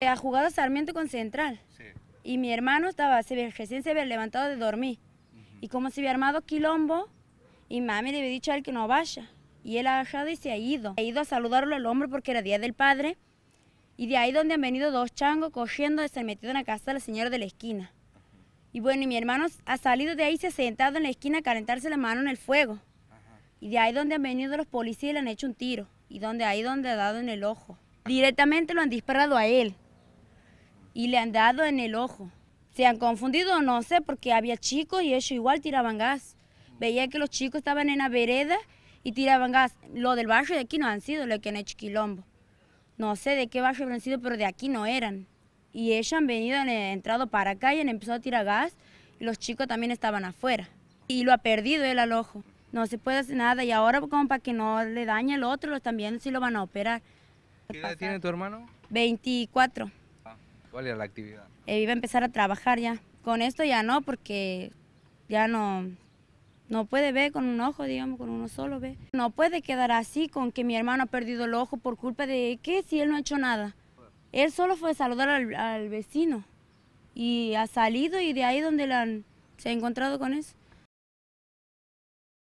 Ha jugado Sarmiento con Central. Y mi hermano estaba, recién se había levantado de dormir. Y como se había armado quilombo, y mami le había dicho a él que no vaya. Y él ha bajado y se ha ido. Ha ido a saludarlo al hombre porque era Día del Padre. Y de ahí donde han venido dos changos cogiendo, se han metido en la casa de la señora de la esquina. Y bueno, y mi hermano ha salido de ahí, se ha sentado en la esquina a calentarse la mano en el fuego. Y de ahí donde han venido los policías y le han hecho un tiro. Y donde ahí donde ha dado en el ojo. Directamente lo han disparado a él y le han dado en el ojo. Se han confundido, no sé, porque había chicos y ellos igual tiraban gas. Veía que los chicos estaban en la vereda y tiraban gas. Lo del barrio de aquí no han sido lo que han hecho quilombo. No sé de qué barrio han sido, pero de aquí no eran. Y ellos han venido, han entrado para acá y han empezado a tirar gas. Y los chicos también estaban afuera. Y lo ha perdido él al ojo. No se puede hacer nada. Y ahora, como para que no le dañe al otro, lo están viendo si lo van a operar. ¿Qué edad tiene tu hermano? 24. ¿Cuál era la actividad? Eh, iba a empezar a trabajar ya. Con esto ya no, porque ya no, no puede ver con un ojo, digamos, con uno solo ve. No puede quedar así con que mi hermano ha perdido el ojo por culpa de qué si él no ha hecho nada. Él solo fue a saludar al, al vecino y ha salido y de ahí donde la, se ha encontrado con eso.